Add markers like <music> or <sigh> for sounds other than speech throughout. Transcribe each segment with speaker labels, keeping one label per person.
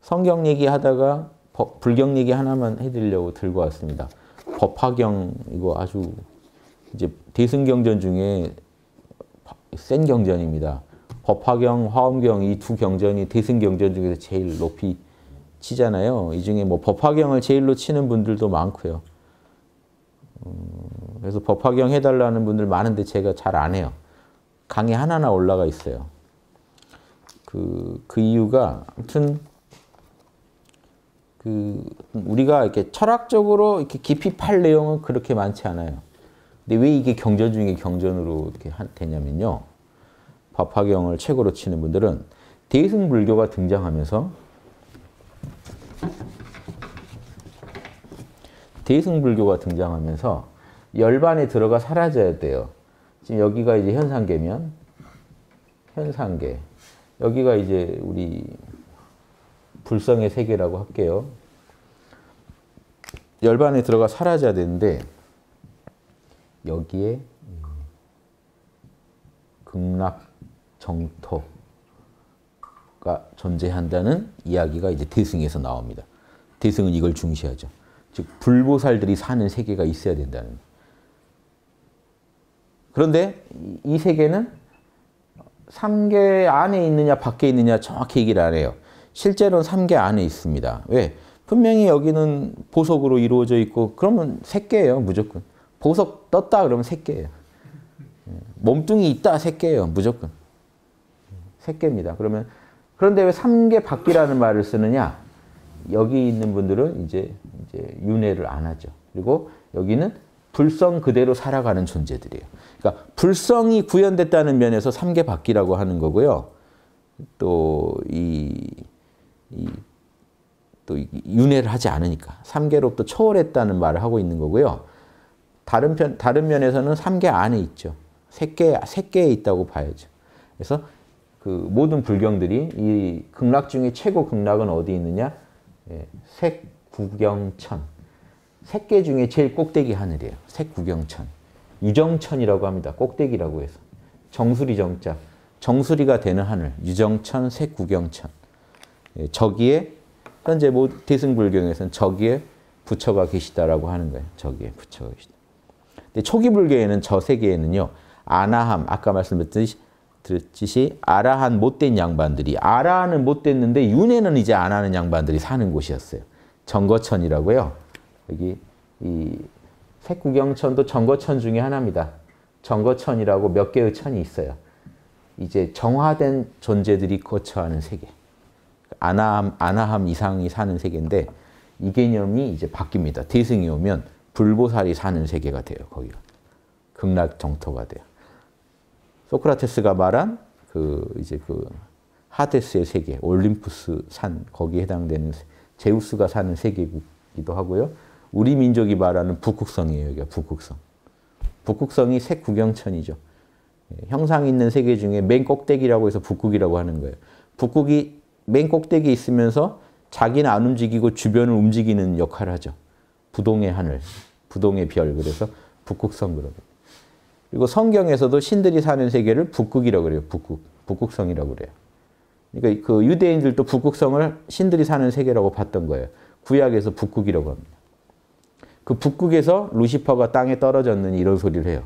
Speaker 1: 성경 얘기하다가 불경 얘기 하나만 해드리려고 들고 왔습니다. 법화경 이거 아주 이제 대승경전 중에 센 경전입니다. 법화경, 화엄경 이 두 경전이 대승경전 중에서 제일 높이 치잖아요. 이 중에 뭐 법화경을 제일로 치는 분들도 많고요. 음, 그래서 법화경 해달라는 분들 많은데 제가 잘 안 해요. 강의 하나하나 올라가 있어요. 그, 그 이유가, 아무튼, 그, 우리가 이렇게 철학적으로 이렇게 깊이 팔 내용은 그렇게 많지 않아요. 근데 왜 이게 경전 중에 경전으로 이렇게 되냐면요. 법화경을 최고로 치는 분들은 대승 불교가 등장하면서 대승 불교가 등장하면서 열반에 들어가 사라져야 돼요. 지금 여기가 이제 현상계면 현상계 여기가 이제 우리 불성의 세계라고 할게요. 열반에 들어가 사라져야 되는데 여기에 극락 정토가 존재한다는 이야기가 이제 대승에서 나옵니다. 대승은 이걸 중시하죠. 즉 불보살들이 사는 세계가 있어야 된다는 그런데 이 세계는 3계 안에 있느냐 밖에 있느냐 정확히 얘기를 안 해요. 실제로는 3계 안에 있습니다. 왜? 분명히 여기는 보석으로 이루어져 있고 그러면 3개예요 무조건. 보석 떴다 그러면 3개예요. 몸뚱이 있다 3개예요 무조건. 3개입니다. 그러면 그런데 왜 3계 밖이라는 말을 쓰느냐? 여기 있는 분들은 이제, 이제 윤회를 안 하죠. 그리고 여기는 불성 그대로 살아가는 존재들이에요. 그러니까 불성이 구현됐다는 면에서 삼계받기라고 하는 거고요. 또이 또 윤회를 하지 않으니까 삼계로부터 초월했다는 말을 하고 있는 거고요. 다른 편 다른 면에서는 삼계 안에 있죠. 색계 색계에 있다고 봐야죠. 그래서 그 모든 불경들이 이 극락 중에 최고 극락은 어디 있느냐? 예, 색구경천. 색계 중에 제일 꼭대기 하늘이에요. 색구경천. 유정천이라고 합니다. 꼭대기라고 해서. 정수리 정자. 정수리가 되는 하늘. 유정천, 색구경천. 예, 저기에 현재 뭐 대승불경에서는 저기에 부처가 계시다라고 하는 거예요. 저기에 부처가 계시다. 근데 초기 불교에는 저 세계에는요. 아나함, 아까 말씀드렸듯이 들듯이 아라한 못된 양반들이 아라는 못됐는데 윤회는 이제 안 하는 양반들이 사는 곳이었어요. 정거천이라고요. 여기 이 핵구경천도 정거천 중에 하나입니다. 정거천이라고 몇 개의 천이 있어요. 이제 정화된 존재들이 거처하는 세계. 아나함, 아나함 이상이 사는 세계인데 이 개념이 이제 바뀝니다. 대승이 오면 불보살이 사는 세계가 돼요. 거기가. 극락 정토가 돼요. 소크라테스가 말한 그 이제 그 하데스의 세계, 올림푸스 산 거기에 해당되는 제우스가 사는 세계이기도 하고요. 우리 민족이 말하는 북극성이에요. 여기가 북극성. 북극성이 색구경천이죠. 예, 형상 있는 세계 중에 맨 꼭대기라고 해서 북극이라고 하는 거예요. 북극이 맨 꼭대기 있으면서 자기는 안 움직이고 주변을 움직이는 역할을 하죠. 부동의 하늘, 부동의 별 그래서 북극성 그러고 그리고 성경에서도 신들이 사는 세계를 북극이라고 그래요. 북극, 북극성이라고 그래요. 그러니까 그 유대인들도 북극성을 신들이 사는 세계라고 봤던 거예요. 구약에서 북극이라고 합니다. 그 북극에서 루시퍼가 땅에 떨어졌는 이런 소리를 해요.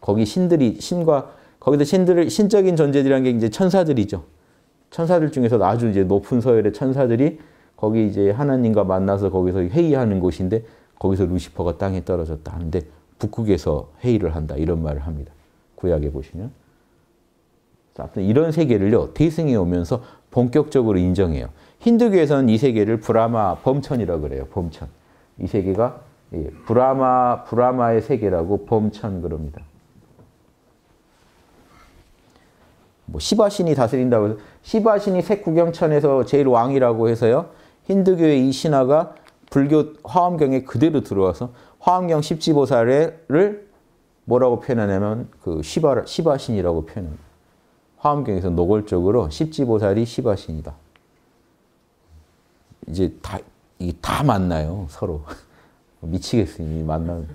Speaker 1: 거기 신들이 신과 거기서 신들을 신적인 존재들이란 게 이제 천사들이죠. 천사들 중에서 아주 이제 높은 서열의 천사들이 거기 이제 하나님과 만나서 거기서 회의하는 곳인데 거기서 루시퍼가 땅에 떨어졌다 하는데 북극에서 회의를 한다 이런 말을 합니다. 구약에 보시면. 아무튼 이런 세계를요 대승이 오면서 본격적으로 인정해요. 힌두교에서는 이 세계를 브라마 범천이라고 그래요. 범천. 이 세계가 예, 브라마 브라마의 세계라고 범천 그럽니다. 뭐 시바신이 다스린다고 해서 시바신이 색구경천에서 제일 왕이라고 해서요. 힌두교의 이 신화가 불교 화엄경에 그대로 들어와서 화엄경 십지보살을 뭐라고 표현하냐면 그 시바, 시바신이라고 표현합니다. 화엄경에서 노골적으로 십지보살이 시바신이다. 이제 다, 이게 다 만나요, 서로. 미치겠어요. 이 만나면.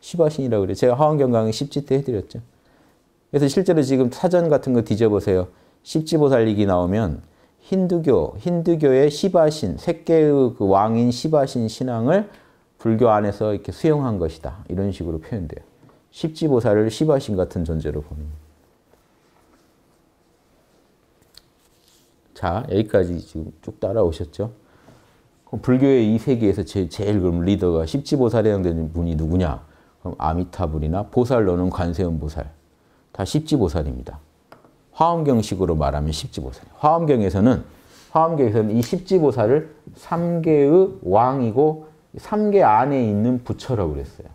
Speaker 1: 시바신이라고 그래요. 제가 하원경강의 십지 때 해드렸죠. 그래서 실제로 지금 사전 같은 거 뒤져보세요. 십지보 살리기 나오면 힌두교, 힌두교의 시바신, 새끼의 그 왕인 시바신 신앙을 불교 안에서 이렇게 수용한 것이다. 이런 식으로 표현돼요. 십지보살을 시바신 같은 존재로 보는 자, 여기까지 지금 쭉 따라오셨죠? 불교의 이 세계에서 제, 제일 그럼 리더가 십지보살에 해당되는 분이 누구냐? 그럼 아미타불이나 보살 너는 관세음보살 다 십지보살입니다. 화엄경식으로 말하면 십지보살. 화엄경에서는 화엄경에서는 이 십지보살을 3개의 왕이고 3개 안에 있는 부처라고 그랬어요.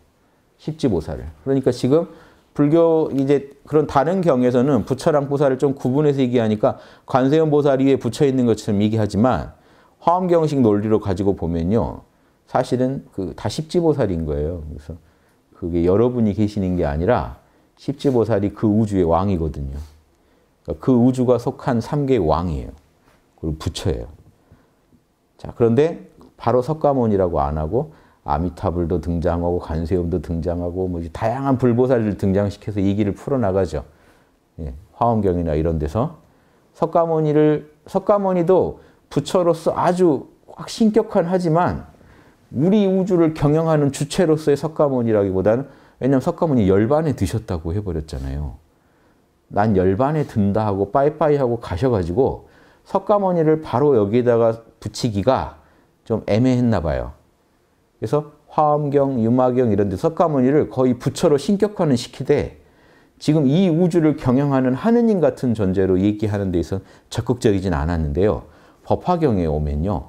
Speaker 1: 십지보살을. 그러니까 지금 불교 이제 그런 다른 경에서는 부처랑 보살을 좀 구분해서 얘기하니까 관세음보살 위에 붙여 있는 것처럼 얘기하지만 화엄경식 논리로 가지고 보면요. 사실은 그다 십지보살인 거예요. 그래서 그게 여러분이 계시는 게 아니라 십지보살이 그 우주의 왕이거든요. 그러니까 그 우주가 속한 3개의 왕이에요. 그리고 부처예요. 자, 그런데 바로 석가모니라고 안 하고 아미타불도 등장하고 간세음도 등장하고 뭐 다양한 불보살을 등장시켜서 이 길을 풀어나가죠. 예, 화엄경이나 이런 데서 석가모니를 석가모니도 부처로서 아주 신격한 하지만 우리 우주를 경영하는 주체로서의 석가모니라기보다는 왜냐하면 석가모니 열반에 드셨다고 해버렸잖아요. 난 열반에 든다 하고 빠이빠이 하고 가셔가지고 석가모니를 바로 여기다가 붙이기가 좀 애매했나 봐요. 그래서 화엄경, 유마경 이런 데 석가모니를 거의 부처로 신격화는 시키되 지금 이 우주를 경영하는 하느님 같은 존재로 얘기하는 데 있어서 적극적이진 않았는데요. 법화경에 오면요.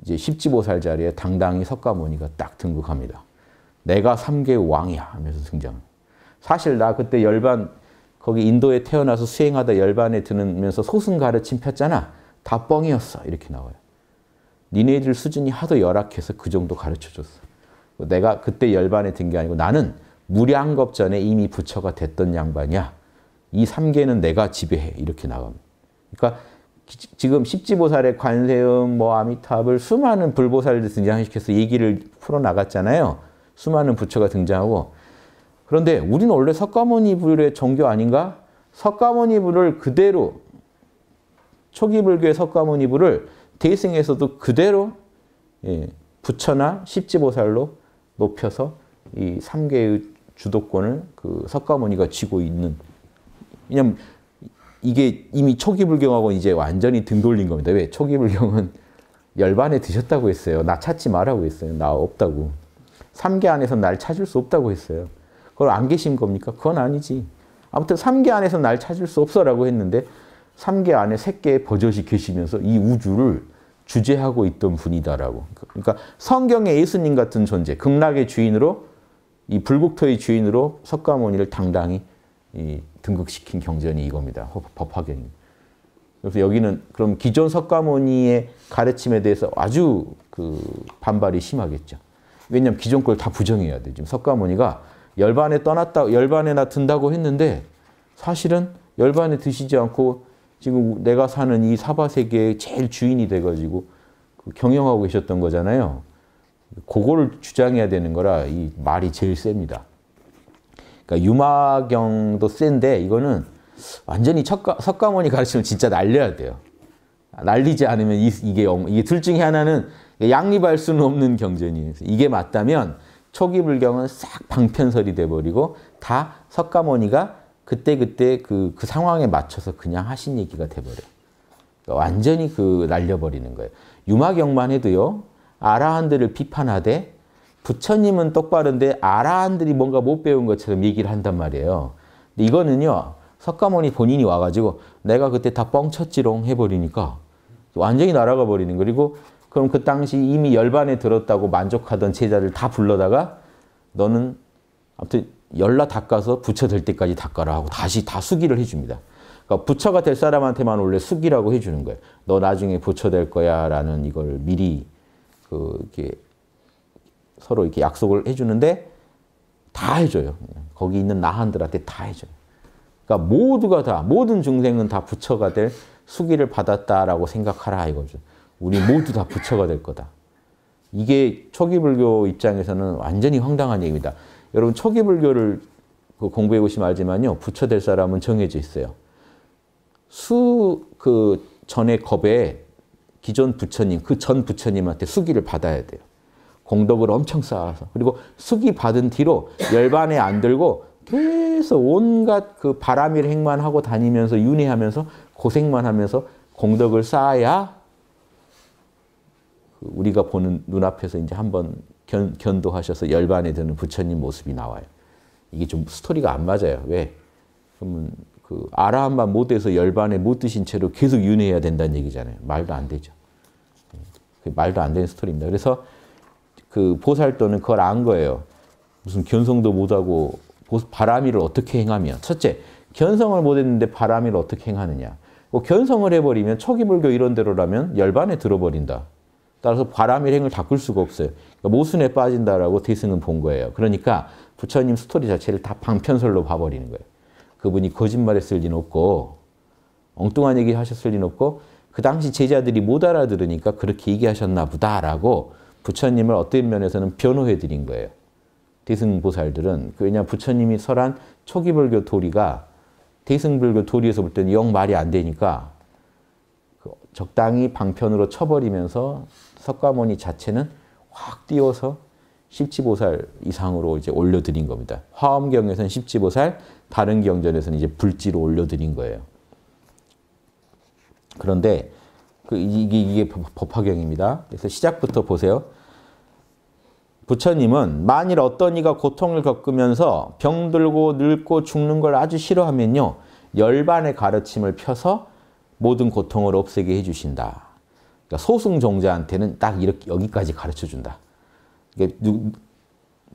Speaker 1: 이제 15살짜리에 당당히 석가모니가 딱 등극합니다. 내가 3개 왕이야 하면서 등장. 사실 나 그때 열반 거기 인도에 태어나서 수행하다 열반에 드면서 소승 가르침 폈잖아. 다 뻥이었어. 이렇게 나와요. 니네들 수준이 하도 열악해서 그 정도 가르쳐줬어. 내가 그때 열반에 든 게 아니고 나는 무량겁 전에 이미 부처가 됐던 양반이야. 이 3개는 내가 지배해. 이렇게 나갑니다. 그러니까 지금 십지보살의 관세음, 뭐 아미타불 수많은 불보살들 등장시켜서 얘기를 풀어나갔잖아요. 수많은 부처가 등장하고 그런데 우리는 원래 석가모니 불의 종교 아닌가? 석가모니 불을 그대로 초기 불교의 석가모니 불을 대승에서도 그대로 예, 부처나 십지보살로 높여서 이 삼계의 주도권을 그 석가모니가 쥐고 있는 왜냐면 이게 이미 초기 불경하고 이제 완전히 등 돌린 겁니다. 왜? 초기 불경은 열반에 드셨다고 했어요. 나 찾지 말라고 했어요. 나 없다고. 3개 안에서 날 찾을 수 없다고 했어요. 그걸 안 계신 겁니까? 그건 아니지. 아무튼 3개 안에서 날 찾을 수 없어라고 했는데 3개 안에 3개의 버젓이 계시면서 이 우주를 주제하고 있던 분이다라고. 그러니까 성경의 예수님 같은 존재, 극락의 주인으로 이 불국토의 주인으로 석가모니를 당당히 이 등극시킨 경전이 이겁니다. 법화경. 그래서 여기는 그럼 기존 석가모니의 가르침에 대해서 아주 그 반발이 심하겠죠. 왜냐하면 기존 걸 다 부정해야 돼. 지금 석가모니가 열반에 떠났다, 열반에나 든다고 했는데 사실은 열반에 드시지 않고 지금 내가 사는 이 사바세계의 제일 주인이 돼가지고 그 경영하고 계셨던 거잖아요. 그거를 주장해야 되는 거라 이 말이 제일 셉니다. 그러니까 유마경도 센데 이거는 완전히 척가, 석가모니 가르침을 진짜 날려야 돼요. 날리지 않으면 이, 게 이게 둘 중에 하나는 양립할 수는 없는 경전이에요. 이게 맞다면 초기 불경은 싹 방편설이 돼버리고 다 석가모니가 그때그때 그, 그 상황에 맞춰서 그냥 하신 얘기가 돼버려 그러니까 완전히 그 날려버리는 거예요. 유마경만 해도요. 아라한들을 비판하되 부처님은 똑바른데 아라한들이 뭔가 못 배운 것처럼 얘기를 한단 말이에요. 근데 이거는요. 석가모니 본인이 와가지고 내가 그때 다 뻥쳤지롱 해버리니까 완전히 날아가 버리는 그리고 그럼 그 당시 이미 열반에 들었다고 만족하던 제자들 다 불러다가 너는 아무튼 열라 닦아서 부처 될 때까지 닦아라 하고 다시 다 수기를 해줍니다. 그러니까 부처가 될 사람한테만 원래 수기라고 해주는 거예요. 너 나중에 부처 될 거야 라는 이걸 미리 그 이렇게 서로 이렇게 약속을 해주는데 다 해줘요. 거기 있는 나한들한테 다 해줘요. 그러니까 모두가 다, 모든 중생은 다 부처가 될 수기를 받았다라고 생각하라 이거죠. 우리 모두 다 부처가 될 거다. 이게 초기 불교 입장에서는 완전히 황당한 얘기입니다. 여러분 초기 불교를 그 공부해 보시면 알지만요. 부처 될 사람은 정해져 있어요. 수 그 전의 겁에 기존 부처님, 그 전 부처님한테 수기를 받아야 돼요. 공덕을 엄청 쌓아서 그리고 숙이 받은 뒤로 열반에 안 들고 계속 온갖 그 바람일 행만 하고 다니면서 윤회하면서 고생만 하면서 공덕을 쌓아야 그 우리가 보는 눈앞에서 이제 한 번 견, 견도하셔서 열반에 드는 부처님 모습이 나와요. 이게 좀 스토리가 안 맞아요. 왜? 그러면 그 아라함만 못해서 열반에 못 드신 채로 계속 윤회해야 된다는 얘기잖아요. 말도 안 되죠. 그 말도 안 되는 스토리입니다. 그래서 그 보살도는 그걸 안 거예요. 무슨 견성도 못하고 바람이를 어떻게 행하며 첫째 견성을 못했는데 바람이를 어떻게 행하느냐 뭐 견성을 해버리면 초기불교 이런 대로라면 열반에 들어버린다. 따라서 바람일 행을 닦을 수가 없어요. 그러니까 모순에 빠진다라고 대승은 본 거예요. 그러니까 부처님 스토리 자체를 다 방편설로 봐버리는 거예요. 그분이 거짓말했을 리는 없고 엉뚱한 얘기 하셨을 리는 없고 그 당시 제자들이 못 알아들으니까 그렇게 얘기하셨나 보다라고 부처님을 어떤 면에서는 변호해 드린 거예요. 대승보살들은 그 왜냐 부처님이 설한 초기불교 도리가 대승불교 도리에서 볼 때는 영 말이 안 되니까 그 적당히 방편으로 쳐버리면서 석가모니 자체는 확 띄워서 십지보살 이상으로 이제 올려드린 겁니다. 화엄경에서는 십지보살, 다른 경전에서는 이제 불지로 올려드린 거예요. 그런데 그 이게, 이게 법화경입니다. 그래서 시작부터 보세요. 부처님은 만일 어떤 이가 고통을 겪으면서 병들고 늙고 죽는 걸 아주 싫어하면요. 열반의 가르침을 펴서 모든 고통을 없애게 해주신다. 그러니까 소승종자한테는 딱 이렇게 여기까지 가르쳐준다.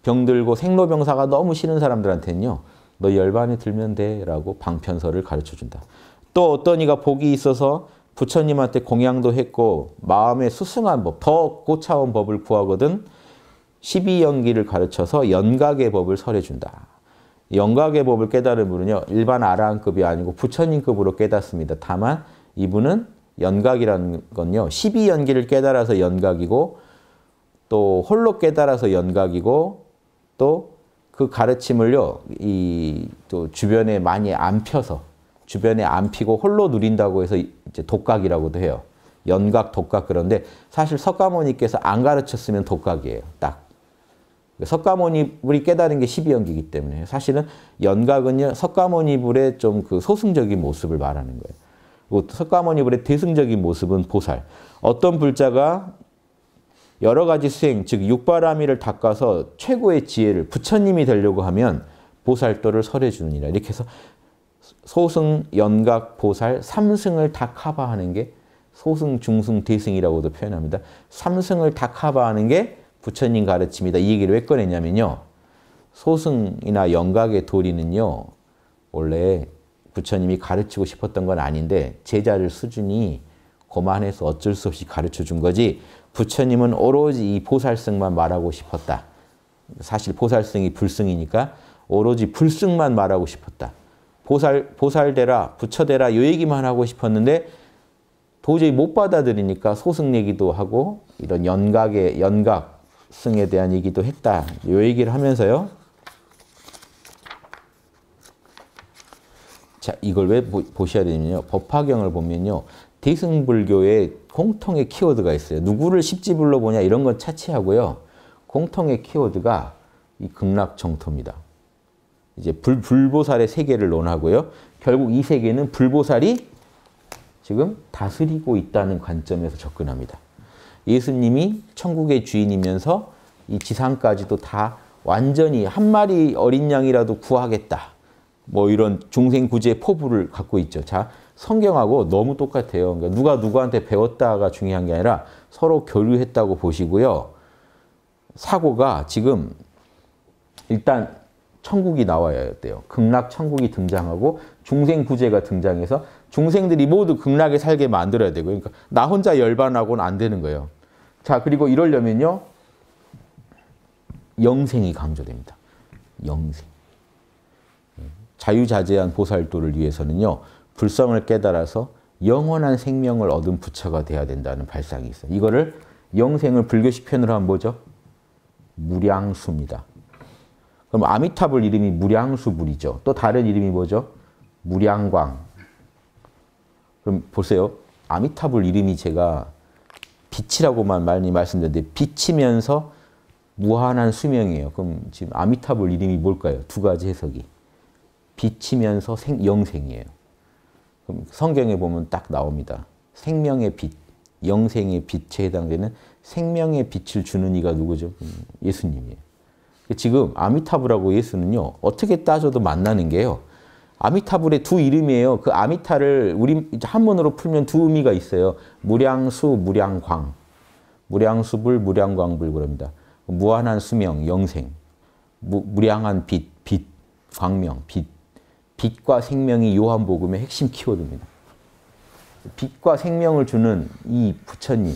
Speaker 1: 병들고 생로병사가 너무 싫은 사람들한테는요. 너 열반에 들면 돼 라고 방편설을 가르쳐준다. 또 어떤 이가 복이 있어서 부처님한테 공양도 했고 마음의 수승한 법, 더 고차원 법을 구하거든 12연기를 가르쳐서 연각의 법을 설해준다. 연각의 법을 깨달은 분은요. 일반 아라한급이 아니고 부처님급으로 깨닫습니다. 다만 이분은 연각이라는 건요. 12연기를 깨달아서 연각이고 또 홀로 깨달아서 연각이고 또 그 가르침을요. 이 또 주변에 많이 안 펴서 주변에 안 피고 홀로 누린다고 해서 이제 독각이라고도 해요. 연각, 독각 그런데 사실 석가모니께서 안 가르쳤으면 독각이에요. 딱. 석가모니불이 깨달은 게 12연기이기 때문에 사실은 연각은요. 석가모니불의 좀 그 소승적인 모습을 말하는 거예요. 그리고 석가모니불의 대승적인 모습은 보살. 어떤 불자가 여러 가지 수행, 즉 육바라미를 닦아서 최고의 지혜를 부처님이 되려고 하면 보살도를 설해주느니라. 이렇게 해서 소승, 연각, 보살, 삼승을 다 커버하는 게 소승, 중승, 대승이라고도 표현합니다. 삼승을 다 커버하는 게 부처님 가르침이다. 이 얘기를 왜 꺼냈냐면요. 소승이나 연각의 도리는요. 원래 부처님이 가르치고 싶었던 건 아닌데 제자를 수준이 고만해서 어쩔 수 없이 가르쳐 준 거지 부처님은 오로지 이 보살승만 말하고 싶었다. 사실 보살승이 불승이니까 오로지 불승만 말하고 싶었다. 보살, 보살되라, 부처되라 요 얘기만 하고 싶었는데 도저히 못 받아들이니까 소승 얘기도 하고 이런 연각의 연각 승에 대한 얘기도 했다. 요 얘기를 하면서요. 자, 이걸 왜 보, 셔야 되냐면요. 법화경을 보면요. 대승불교의 공통의 키워드가 있어요. 누구를 십지불로 보냐 이런 건 차치하고요. 공통의 키워드가 이 극락정토입니다. 이제 불, 불보살의 세계를 논하고요. 결국 이 세계는 불보살이 지금 다스리고 있다는 관점에서 접근합니다. 예수님이 천국의 주인이면서 이 지상까지도 다 완전히 한 마리 어린 양이라도 구하겠다. 뭐 이런 중생 구제 포부를 갖고 있죠. 자, 성경하고 너무 똑같아요. 그러니까 누가 누구한테 배웠다가 중요한 게 아니라 서로 교류했다고 보시고요. 사고가 지금 일단 천국이 나와야 돼요. 극락 천국이 등장하고 중생 구제가 등장해서 중생들이 모두 극락에 살게 만들어야 되고 그러니까 나 혼자 열반하고는 안 되는 거예요. 자 그리고 이러려면요. 영생이 강조됩니다. 영생. 자유자재한 보살도를 위해서는요. 불성을 깨달아서 영원한 생명을 얻은 부처가 돼야 된다는 발상이 있어요. 이거를 영생을 불교 시편으로 하 뭐죠? 무량수입니다. 그럼 아미타불 이름이 무량수불이죠. 또 다른 이름이 뭐죠? 무량광. 그럼 보세요. 아미타불 이름이 제가 빛이라고만 많이 말씀드렸는데 빛이면서 무한한 수명이에요. 그럼 지금 아미타불 이름이 뭘까요? 두 가지 해석이. 빛이면서 생, 영생이에요. 그럼 성경에 보면 딱 나옵니다. 생명의 빛, 영생의 빛에 해당되는 생명의 빛을 주는 이가 누구죠? 예수님이에요. 지금 아미타불하고 예수는요. 어떻게 따져도 만나는 게요. 아미타불의 두 이름이에요. 그 아미타를 우리 한문으로 풀면 두 의미가 있어요. 무량수, 무량광. 무량수불, 무량광불 그럽니다. 무한한 수명, 영생. 무, 무량한 빛, 빛, 광명, 빛. 빛과 생명이 요한복음의 핵심 키워드입니다. 빛과 생명을 주는 이 부처님,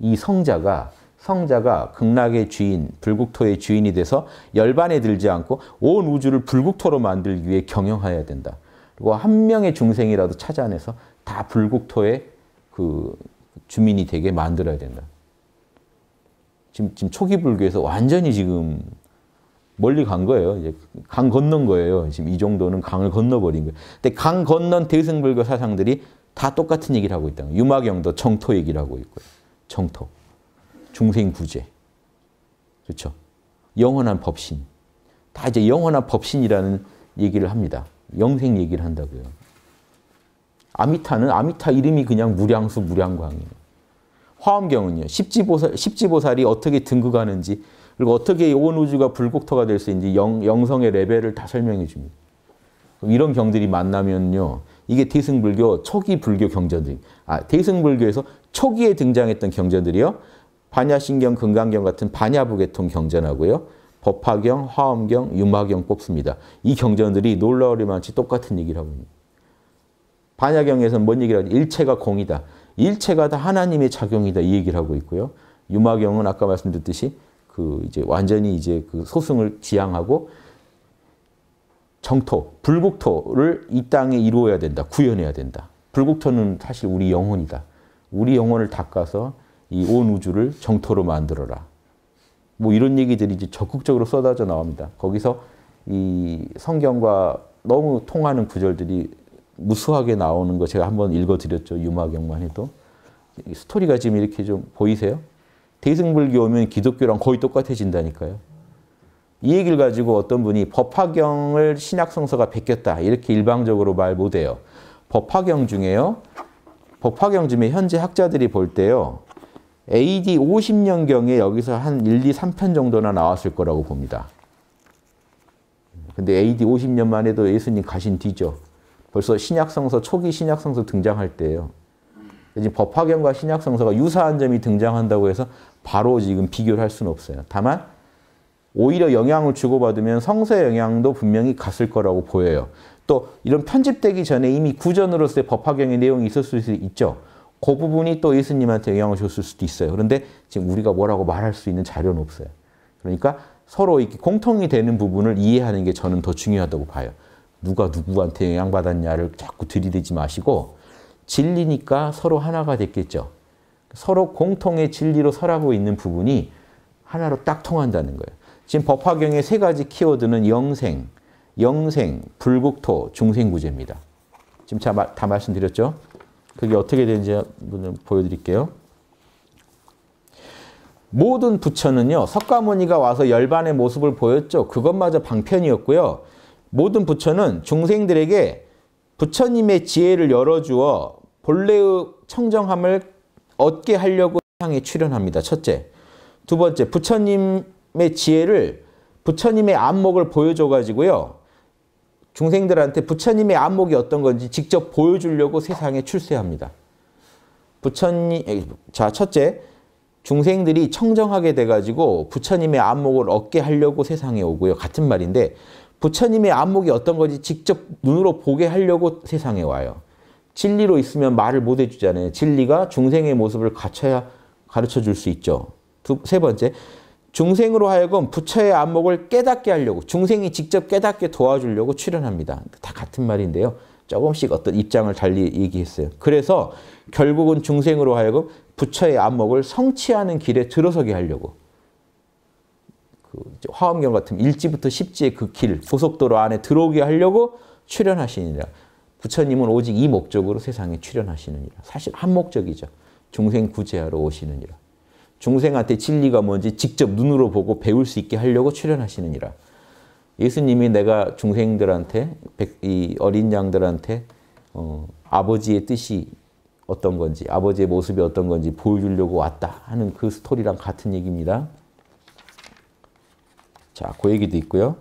Speaker 1: 이 성자가 성자가 극락의 주인, 불국토의 주인이 돼서 열반에 들지 않고 온 우주를 불국토로 만들기 위해 경영해야 된다. 그리고 한 명의 중생이라도 찾아내서 다 불국토의 그 주민이 되게 만들어야 된다. 지금, 지금 초기 불교에서 완전히 지금 멀리 간 거예요. 이제 강 건넌 거예요. 지금 이 정도는 강을 건너버린 거예요. 근데 강 건넌 대승불교 사상들이 다 똑같은 얘기를 하고 있다. 유마경도 정토 얘기를 하고 있고요. 정토. 중생 부재 그렇죠? 영원한 법신. 다 이제 영원한 법신이라는 얘기를 합니다. 영생 얘기를 한다고요. 아미타는 아미타 이름이 그냥 무량수 무량광이에요. 화엄경은요. 십지보살, 십지보살이 어떻게 등극하는지 그리고 어떻게 온 우주가 불국터가 될 수 있는지 영, 영성의 레벨을 다 설명해 줍니다. 이런 경들이 만나면요. 이게 대승불교 초기 불교 경전들. 아, 대승불교에서 초기에 등장했던 경전들이요. 반야신경, 금강경 같은 반야부계통 경전하고요. 법화경, 화엄경, 유마경 뽑습니다. 이 경전들이 놀라우리만치 똑같은 얘기를 하고 있습니다. 반야경에서는 뭔 얘기를 하죠? 일체가 공이다. 일체가 다 하나님의 작용이다. 이 얘기를 하고 있고요. 유마경은 아까 말씀드렸듯이 그 이제 완전히 이제 그 소승을 지향하고 정토, 불국토를 이 땅에 이루어야 된다. 구현해야 된다. 불국토는 사실 우리 영혼이다. 우리 영혼을 닦아서 이온 우주를 정토로 만들어라. 뭐 이런 얘기들이 이제 적극적으로 쏟아져 나옵니다. 거기서 이 성경과 너무 통하는 구절들이 무수하게 나오는 거 제가 한번 읽어드렸죠. 유마경만 해도. 스토리가 지금 이렇게 좀 보이세요? 대승불교 오면 기독교랑 거의 똑같아진다니까요. 이 얘기를 가지고 어떤 분이 법화경을 신약성서가 베꼈다. 이렇게 일방적으로 말 못해요. 법화경 중에요. 법화경 중에 현재 학자들이 볼 때요. AD 50년경에 여기서 한 1, 2, 3편 정도나 나왔을 거라고 봅니다. 근데 AD 50년만 해도 예수님 가신 뒤죠. 벌써 신약성서, 초기 신약성서 등장할 때예요. 지금 법화경과 신약성서가 유사한 점이 등장한다고 해서 바로 지금 비교를 할 수는 없어요. 다만 오히려 영향을 주고받으면 성서의 영향도 분명히 갔을 거라고 보여요. 또 이런 편집되기 전에 이미 구전으로서의 법화경의 내용이 있었을 수 있죠. 그 부분이 또 예수님한테 영향을 줬을 수도 있어요. 그런데 지금 우리가 뭐라고 말할 수 있는 자료는 없어요. 그러니까 서로 이렇게 공통이 되는 부분을 이해하는 게 저는 더 중요하다고 봐요. 누가 누구한테 영향받았냐를 자꾸 들이대지 마시고 진리니까 서로 하나가 됐겠죠. 서로 공통의 진리로 설하고 있는 부분이 하나로 딱 통한다는 거예요. 지금 법화경의 세 가지 키워드는 영생, 영생, 불국토, 중생구제입니다. 지금 다 말씀드렸죠? 그게 어떻게 되는지 한번 보여드릴게요. 모든 부처는요. 석가모니가 와서 열반의 모습을 보였죠. 그것마저 방편이었고요. 모든 부처는 중생들에게 부처님의 지혜를 열어주어 본래의 청정함을 얻게 하려고 향에 출연합니다. 첫째. 두 번째, 부처님의 지혜를 부처님의 안목을 보여줘가지고요. 중생들한테 부처님의 안목이 어떤 건지 직접 보여주려고 세상에 출세합니다. 부처님, 자, 첫째, 중생들이 청정하게 돼가지고 부처님의 안목을 얻게 하려고 세상에 오고요. 같은 말인데, 부처님의 안목이 어떤 건지 직접 눈으로 보게 하려고 세상에 와요. 진리로 있으면 말을 못 해주잖아요. 진리가 중생의 모습을 갖춰야 가르쳐 줄 수 있죠. 두, 세 번째, 중생으로 하여금 부처의 안목을 깨닫게 하려고 중생이 직접 깨닫게 도와주려고 출연합니다. 다 같은 말인데요. 조금씩 어떤 입장을 달리 얘기했어요. 그래서 결국은 중생으로 하여금 부처의 안목을 성취하는 길에 들어서게 하려고 그 화엄경 같은 일지부터 십지의 그 길, 고속도로 안에 들어오게 하려고 출연하시니라. 부처님은 오직 이 목적으로 세상에 출연하시느니라. 사실 한 목적이죠. 중생 구제하러 오시느니라. 중생한테 진리가 뭔지 직접 눈으로 보고 배울 수 있게 하려고 출연하시느니라. 예수님이 내가 중생들한테 이 어린 양들한테 어, 아버지의 뜻이 어떤 건지 아버지의 모습이 어떤 건지 보여주려고 왔다 하는 그 스토리랑 같은 얘기입니다. 자, 그 얘기도 있고요.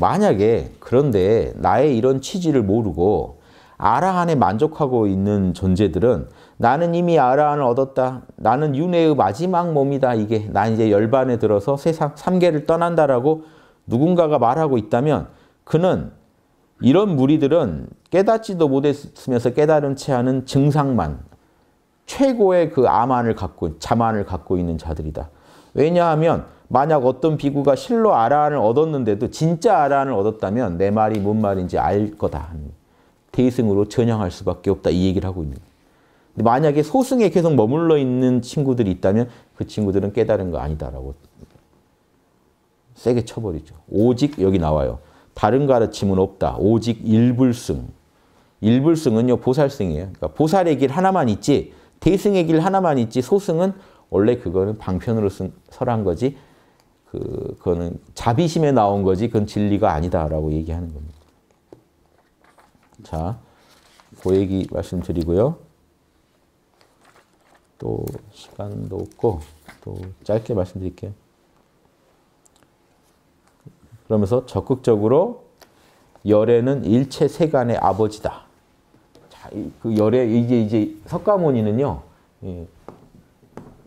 Speaker 1: 만약에 그런데 나의 이런 취지를 모르고 아라 안에 만족하고 있는 존재들은 나는 이미 아라한을 얻었다. 나는 윤회의 마지막 몸이다. 이게 나 이제 열반에 들어서 세상 삼계를 떠난다라고 누군가가 말하고 있다면 그는 이런 무리들은 깨닫지도 못했으면서 깨달은 채 하는 증상만 최고의 그 아만을 갖고 자만을 갖고 있는 자들이다. 왜냐하면 만약 어떤 비구가 실로 아라한을 얻었는데도 진짜 아라한을 얻었다면 내 말이 뭔 말인지 알 거다. 대승으로 전향할 수밖에 없다. 이 얘기를 하고 있는 거예요. 만약에 소승에 계속 머물러 있는 친구들이 있다면 그 친구들은 깨달은 거 아니다라고 세게 쳐버리죠. 오직 여기 나와요. 다른 가르침은 없다. 오직 일불승. 일불승은요 보살승이에요. 그러니까 보살의 길 하나만 있지 대승의 길 하나만 있지 소승은 원래 그거는 방편으로 쓴, 설한 거지 그, 그거는 자비심에 나온 거지 그건 진리가 아니다라고 얘기하는 겁니다. 자, 그 얘기 말씀드리고요. 또 시간도 없고 또 짧게 말씀드릴게요. 그러면서 적극적으로 열애는 일체 세간의 아버지다. 자, 그 열애 이게 이제 석가모니는요.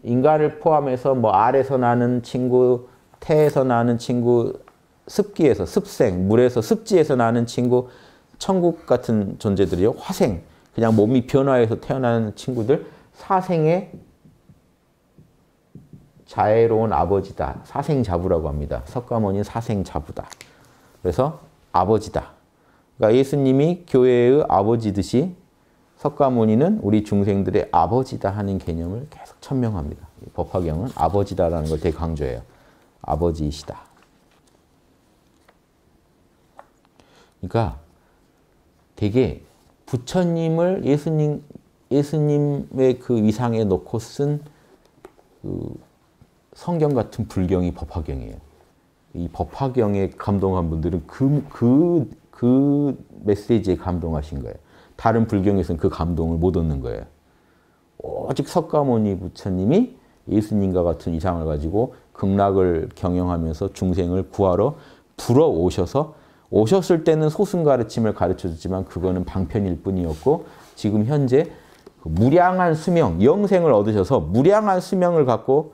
Speaker 1: 인간을 포함해서 뭐 알에서 나는 친구, 태에서 나는 친구, 습기에서 습생, 물에서 습지에서 나는 친구, 천국 같은 존재들이요. 화생, 그냥 몸이 변화해서 태어나는 친구들 사생의 자애로운 아버지다. 사생자부라고 합니다. 석가모니 사생자부다. 그래서 아버지다. 그러니까 예수님이 교회의 아버지듯이 석가모니는 우리 중생들의 아버지다 하는 개념을 계속 천명합니다. 법화경은 아버지다라는 걸 대강조해요. 아버지이시다. 그러니까 되게 부처님을 예수님 예수님의 그 위상에 놓고 쓴그 성경 같은 불경이 법화경이에요. 이 법화경에 감동한 분들은 그, 그, 그 메시지에 감동하신 거예요. 다른 불경에서는 그 감동을 못 얻는 거예요. 오직 석가모니 부처님이 예수님과 같은 이상을 가지고 극락을 경영하면서 중생을 구하러 불어오셔서 오셨을 때는 소승 가르침을 가르쳐줬지만 그거는 방편일 뿐이었고 지금 현재 그 무량한 수명, 영생을 얻으셔서 무량한 수명을 갖고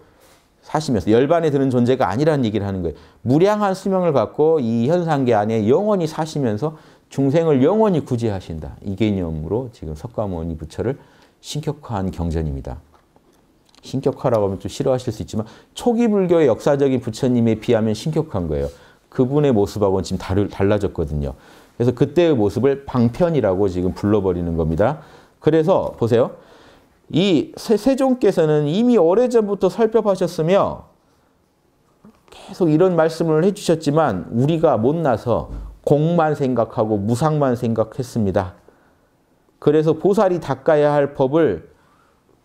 Speaker 1: 사시면서 열반에 드는 존재가 아니라는 얘기를 하는 거예요. 무량한 수명을 갖고 이 현상계 안에 영원히 사시면서 중생을 영원히 구제하신다. 이 개념으로 지금 석가모니 부처를 신격화한 경전입니다. 신격화라고 하면 좀 싫어하실 수 있지만 초기 불교의 역사적인 부처님에 비하면 신격한 거예요. 그분의 모습하고는 지금 달라졌거든요. 그래서 그때의 모습을 방편이라고 지금 불러버리는 겁니다. 그래서 보세요. 이 세종께서는 이미 오래전부터 살펴하셨으며 계속 이런 말씀을 해주셨지만 우리가 못나서 공만 생각하고 무상만 생각했습니다. 그래서 보살이 닦아야 할 법을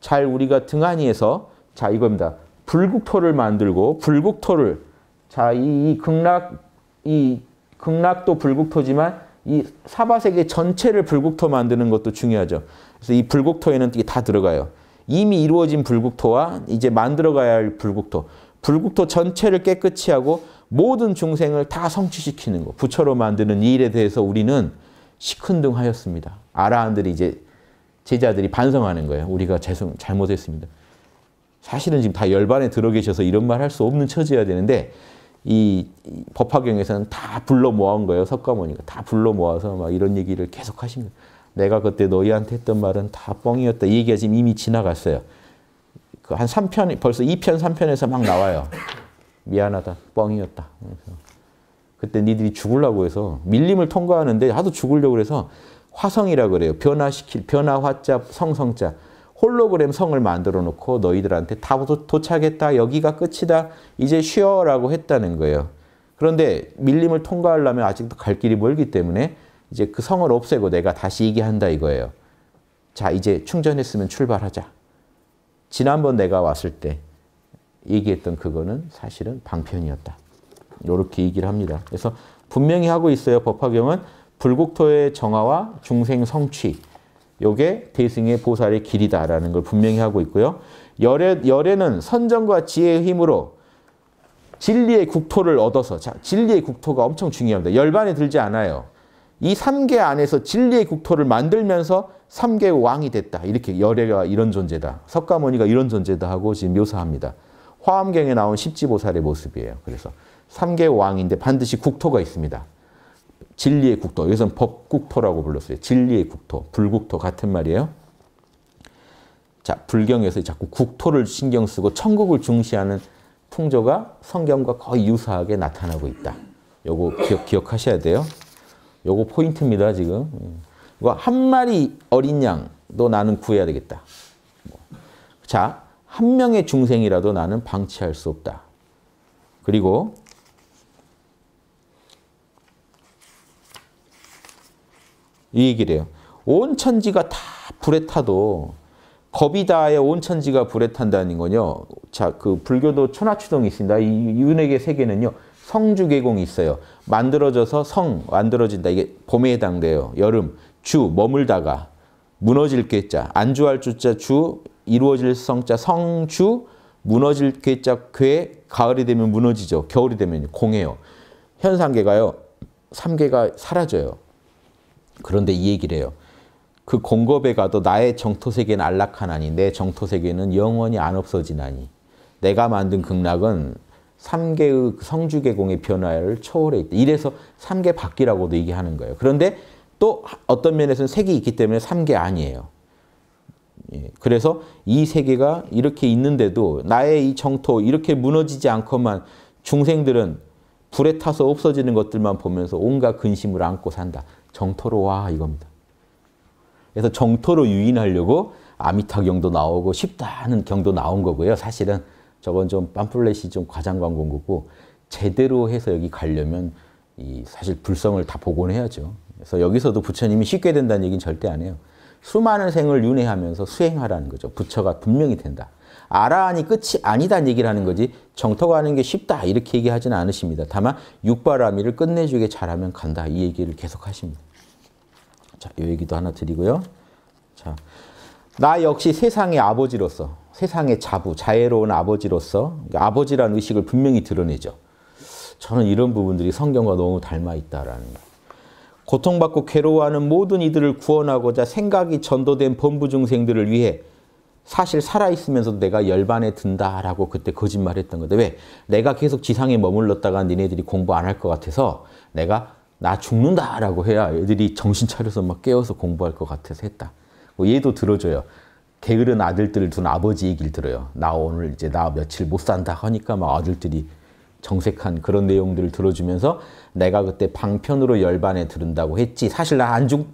Speaker 1: 잘 우리가 등한히해서 자 이겁니다. 불국토를 만들고 불국토를 자이 이 극락 이 극락도 불국토지만 이 사바세계 전체를 불국토 만드는 것도 중요하죠. 그래서 이 불국토에는 이게 다 들어가요. 이미 이루어진 불국토와 이제 만들어가야 할 불국토. 불국토 전체를 깨끗이 하고 모든 중생을 다 성취시키는 거. 부처로 만드는 이 일에 대해서 우리는 시큰둥하였습니다. 아라한들이 이제 제자들이 반성하는 거예요. 우리가 죄송, 잘못했습니다. 사실은 지금 다 열반에 들어계셔서 이런 말 할 수 없는 처지여야 되는데 이, 이 법화경에서는 다 불러 모은 거예요. 석가모니가 다 불러 모아서 막 이런 얘기를 계속 하십니다. 내가 그때 너희한테 했던 말은 다 뻥이었다. 이 얘기가 지금 이미 지나갔어요. 그 한 3편, 벌써 2편, 3편에서 막 나와요. 미안하다. 뻥이었다. 그때 니들이 죽으려고 해서 밀림을 통과하는데 하도 죽으려고 해서 화성이라 그래요. 변화시킬, 변화화자, 성성자. 홀로그램 성을 만들어 놓고 너희들한테 다 도착했다. 여기가 끝이다. 이제 쉬어라고 했다는 거예요. 그런데 밀림을 통과하려면 아직도 갈 길이 멀기 때문에 이제 그 성을 없애고 내가 다시 얘기 한다 이거예요. 자, 이제 충전했으면 출발하자. 지난번 내가 왔을 때 얘기했던 그거는 사실은 방편이었다. 이렇게 얘기를 합니다. 그래서 분명히 하고 있어요. 법화경은 불국토의 정화와 중생 성취. 요게 대승의 보살의 길이다라는 걸 분명히 하고 있고요. 열애, 열애는 선정과 지혜의 힘으로 진리의 국토를 얻어서 자, 진리의 국토가 엄청 중요합니다. 열반에 들지 않아요. 이 3개 안에서 진리의 국토를 만들면서 3개의 왕이 됐다. 이렇게 열애가 이런 존재다. 석가모니가 이런 존재다 하고 지금 묘사합니다. 화암경에 나온 십지보살의 모습이에요. 그래서 3개의 왕인데 반드시 국토가 있습니다. 진리의 국토. 여기서는 법국토라고 불렀어요. 진리의 국토, 불국토 같은 말이에요. 자, 불경에서 자꾸 국토를 신경 쓰고 천국을 중시하는 풍조가 성경과 거의 유사하게 나타나고 있다. 요거 기억, 기억하셔야 돼요. 요거 포인트입니다, 지금. 예. 이거 한 마리 어린 양도 나는 구해야 되겠다. 뭐. 자, 한 명의 중생이라도 나는 방치할 수 없다. 그리고 이 얘기를 요온 천지가 다 불에 타도 겁이 다해 온 천지가 불에 탄다는 건요. 자, 그 불교도 천하추동이 있습니다. 이 윤회계 세계는요. 성주계공이 있어요. 만들어져서 성, 만들어진다. 이게 봄에 해당돼요. 여름, 주, 머물다가, 무너질 괴자, 안주할 주자 주, 이루어질 성자 성주, 무너질 괴자 괴, 가을이 되면 무너지죠. 겨울이 되면 공해요. 현상계가요. 삼계가 사라져요. 그런데 이 얘기를 해요. 그 공겁에 가도 나의 정토세계는 안락하나니 내 정토세계는 영원히 안 없어지나니 내가 만든 극락은 3개의 성주계공의 변화를 초월했다. 이래서 3개 밖이라고도 얘기하는 거예요. 그런데 또 어떤 면에서는 색이 있기 때문에 삼계 아니에요. 예, 그래서 이 세계가 이렇게 있는데도 나의 이 정토 이렇게 무너지지 않고만 중생들은 불에 타서 없어지는 것들만 보면서 온갖 근심을 안고 산다. 정토로 와 이겁니다. 그래서 정토로 유인하려고 아미타 경도 나오고 쉽다는 경도 나온 거고요. 사실은 저번 좀 팜플렛이 좀 과장 광고인 거고 제대로 해서 여기 가려면 이 사실 불성을 다복원 해야죠. 그래서 여기서도 부처님이 쉽게 된다는 얘기는 절대 안 해요. 수많은 생을 윤회하면서 수행하라는 거죠. 부처가 분명히 된다. 알아하니 끝이 아니다는 얘기를 하는 거지 정토가 하는 게 쉽다 이렇게 얘기하지는 않으십니다. 다만 육바라미를 끝내주게 잘하면 간다 이 얘기를 계속 하십니다. 자, 이 얘기도 하나 드리고요. 자, 나 역시 세상의 아버지로서 세상의 자부, 자애로운 아버지로서 아버지라는 의식을 분명히 드러내죠. 저는 이런 부분들이 성경과 너무 닮아 있다라는 고통받고 괴로워하는 모든 이들을 구원하고자 생각이 전도된 범부 중생들을 위해 사실 살아있으면서도 내가 열반에 든다라고 그때 거짓말했던 건데 왜? 내가 계속 지상에 머물렀다가 니네들이 공부 안 할 것 같아서 내가 나 죽는다라고 해야 애들이 정신 차려서 막 깨워서 공부할 것 같아서 했다. 얘도 뭐 들어줘요. 게으른 아들들을 둔 아버지 얘기를 들어요. 나 오늘 이제 나 며칠 못 산다 하니까 막 아들들이 정색한 그런 내용들을 들어주면서 내가 그때 방편으로 열반에 들은다고 했지 사실 나안 죽,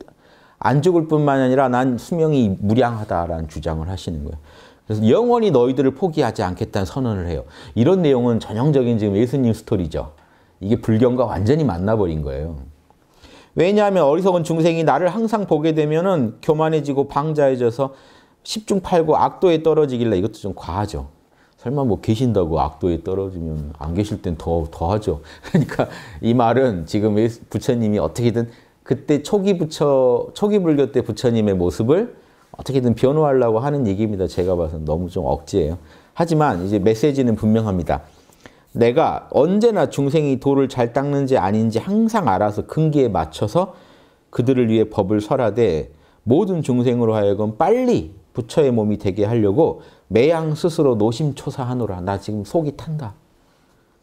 Speaker 1: 안 죽을 뿐만 아니라 난 수명이 무량하다라는 주장을 하시는 거예요. 그래서 영원히 너희들을 포기하지 않겠다는 선언을 해요. 이런 내용은 전형적인 지금 예수님 스토리죠. 이게 불경과 완전히 만나버린 거예요. 왜냐하면 어리석은 중생이 나를 항상 보게 되면은 교만해지고 방자해져서 10중 8구 악도에 떨어지길래 이것도 좀 과하죠. 설마 뭐 계신다고 악도에 떨어지면 안 계실 땐 더 더하죠. <laughs> 그러니까 이 말은 지금 부처님이 어떻게든 그때 초기 부처 초기 불교 때 부처님의 모습을 어떻게든 변호하려고 하는 얘기입니다. 제가 봐서 는 너무 좀 억지예요. 하지만 이제 메시지는 분명합니다. 내가 언제나 중생이 도를 잘 닦는지 아닌지 항상 알아서 근기에 맞춰서 그들을 위해 법을 설하되 모든 중생으로 하여금 빨리 부처의 몸이 되게 하려고 매양 스스로 노심초사하노라. 나 지금 속이 탄다.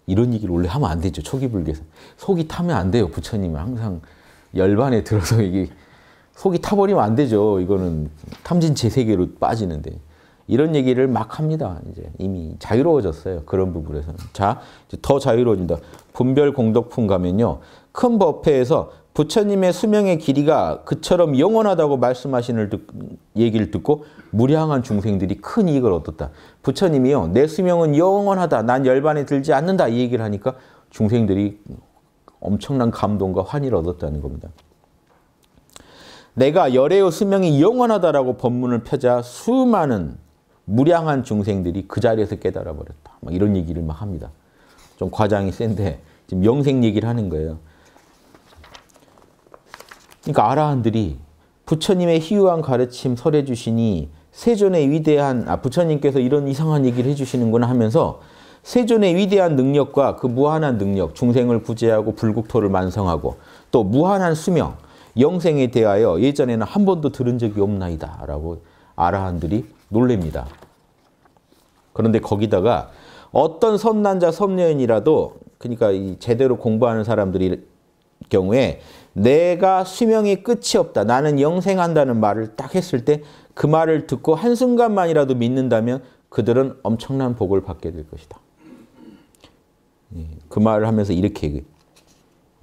Speaker 1: 이런 얘기를 원래 하면 안 되죠. 초기 불교에서. 속이 타면 안 돼요. 부처님은 항상 열반에 들어서 이게 속이 타버리면 안 되죠. 이거는 탐진체 세계로 빠지는데. 이런 얘기를 막 합니다. 이제 이미 자유로워졌어요. 그런 부분에서는. 자, 더 자유로워진다. 분별 공덕품 가면요. 큰 법회에서 부처님의 수명의 길이가 그처럼 영원하다고 말씀하시는 얘기를 듣고 무량한 중생들이 큰 이익을 얻었다. 부처님이요. 내 수명은 영원하다. 난 열반에 들지 않는다. 이 얘기를 하니까 중생들이 엄청난 감동과 환희를 얻었다는 겁니다. 내가 열애의 수명이 영원하다라고 법문을 펴자 수많은 무량한 중생들이 그 자리에서 깨달아 버렸다. 뭐 이런 얘기를 막 합니다. 좀 과장이 센데 지금 영생 얘기를 하는 거예요. 그러니까 아라한들이 부처님의 희유한 가르침 설해 주시니 세존의 위대한 아 부처님께서 이런 이상한 얘기를 해 주시는구나 하면서 세존의 위대한 능력과 그 무한한 능력, 중생을 구제하고 불국토를 만성하고 또 무한한 수명, 영생에 대하여 예전에는 한 번도 들은 적이 없나이다 라고 아라한들이 놀랍니다. 그런데 거기다가 어떤 선난자 선녀인이라도 그러니까 제대로 공부하는 사람들이 경우에 내가 수명이 끝이 없다. 나는 영생한다는 말을 딱 했을 때 그 말을 듣고 한순간만이라도 믿는다면 그들은 엄청난 복을 받게 될 것이다. 예, 그 말을 하면서 이렇게